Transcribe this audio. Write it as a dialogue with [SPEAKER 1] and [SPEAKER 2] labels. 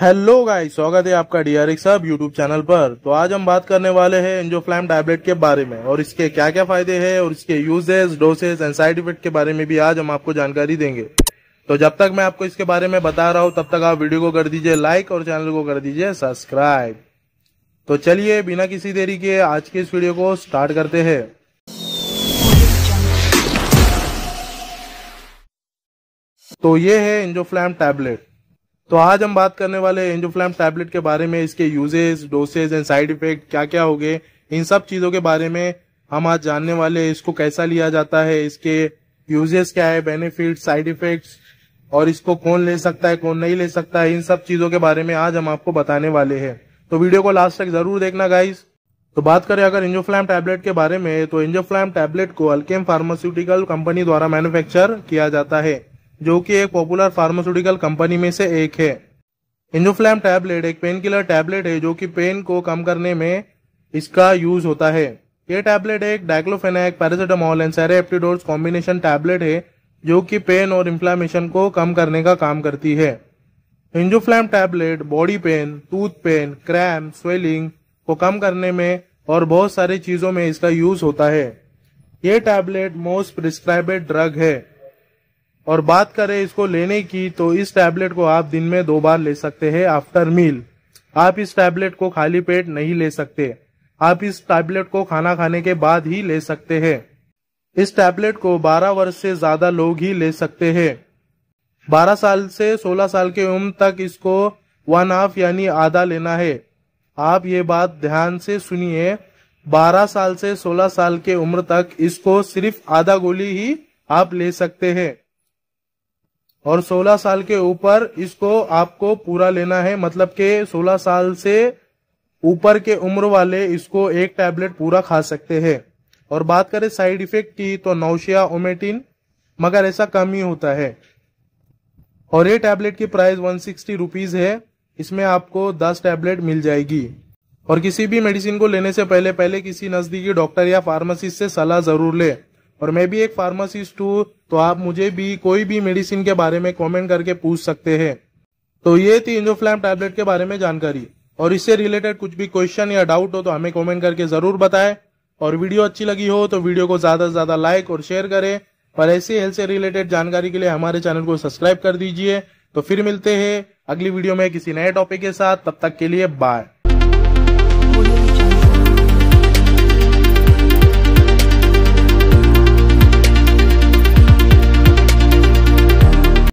[SPEAKER 1] hello guys स्वागत है आपका डीआरएक्स साहब यूट्यूब चैनल पर तो आज हम बात करने वाले हैं एंजोफ्लैम टैबलेट के बारे में और इसके क्या क्या फायदे हैं और इसके uses doses and side effect के बारे में भी आज हम आपको जानकारी देंगे तो जब तक मैं आपको इसके बारे में बता रहा हूँ तब तक आप वीडियो को कर दीजिए लाइक और चैनल को कर दीजिए सब्सक्राइब तो चलिए बिना किसी देरी के आज के इस वीडियो को स्टार्ट करते हैं तो ये है इंजोफ्लैम टैबलेट तो आज हम बात करने वाले एंजोफ्लैम टैबलेट के बारे में इसके uses dosage and side effect क्या क्या हो गए इन सब चीज़ों के बारे में हम आज जानने वाले इसको कैसा लिया जाता है इसके यूजेस क्या है बेनिफिट साइड इफेक्ट्स और इसको कौन ले सकता है कौन नहीं ले सकता है इन सब चीज़ों के बारे में आज हम आपको बताने वाले हैं तो वीडियो को लास्ट तक जरूर देखना गाइज तो बात करें अगर इंजोफ्लैम टैबलेट के बारे में तो इंजोफ्लैम टैबलेट को अल्केम फार्मास्यूटिकल कंपनी द्वारा मैन्युफैक्चर किया जाता है जो कि एक पॉपुलर फार्मास्यूटिकल कंपनी में से एक है इंजोफ्लैम टैबलेट एक पेन किलर टैबलेट है जो कि पेन को कम करने में इसका यूज होता है ये टैबलेट एक diclofenac paracetamol and serratiopeptidase combination tablet है जो कि पेन और इन्फ्लामेशन को कम करने का काम करती है Enzoflam tablet body pain tooth pain cramp swelling को कम करने में और बहुत सारी चीज़ों में इसका यूज होता है ये टैबलेट मोस्ट प्रिस्क्राइबेड ड्रग है और बात करें इसको लेने की तो इस टैबलेट को आप दिन में दो बार ले सकते हैं आफ्टर मील आप इस टैबलेट को खाली पेट नहीं ले सकते आप इस टैबलेट को खाना खाने के बाद ही ले सकते हैं इस टैबलेट को 12 वर्ष से ज्यादा लोग ही ले सकते हैं 12 साल से 16 साल के उम्र तक इसको वन हाफ यानी आधा लेना है आप ये बात ध्यान से सुनिए 12 साल से 16 साल के उम्र तक इसको सिर्फ आधा गोली ही आप ले सकते हैं और 16 साल के ऊपर इसको आपको पूरा लेना है मतलब के 16 साल से ऊपर के उम्र वाले इसको एक टैबलेट पूरा खा सकते हैं और बात करें साइड इफेक्ट की तो नौशिया ओमेटिन मगर ऐसा कम ही होता है और ये टैबलेट की प्राइस वन सिक्सटी है इसमें आपको दस टैबलेट मिल जाएगी और किसी भी मेडिसिन को लेने से पहले पहले किसी नजदीकी डॉक्टर या फार्मासिस्ट से सलाह जरूर लें और मैं भी एक फार्मासिस्ट हूँ तो आप मुझे भी कोई भी मेडिसिन के बारे में कमेंट करके पूछ सकते हैं तो ये थी इंजोफ्लैम टैबलेट के बारे में जानकारी और इससे रिलेटेड कुछ भी क्वेश्चन या डाउट हो तो हमें कॉमेंट करके जरूर बताए और वीडियो अच्छी लगी हो तो वीडियो को ज्यादा से ज्यादा लाइक और शेयर करें और ऐसे हेल्थ से रिलेटेड जानकारी के लिए हमारे चैनल को सब्सक्राइब कर दीजिए तो फिर मिलते हैं अगली वीडियो में किसी नए टॉपिक के साथ तब तक के लिए बाय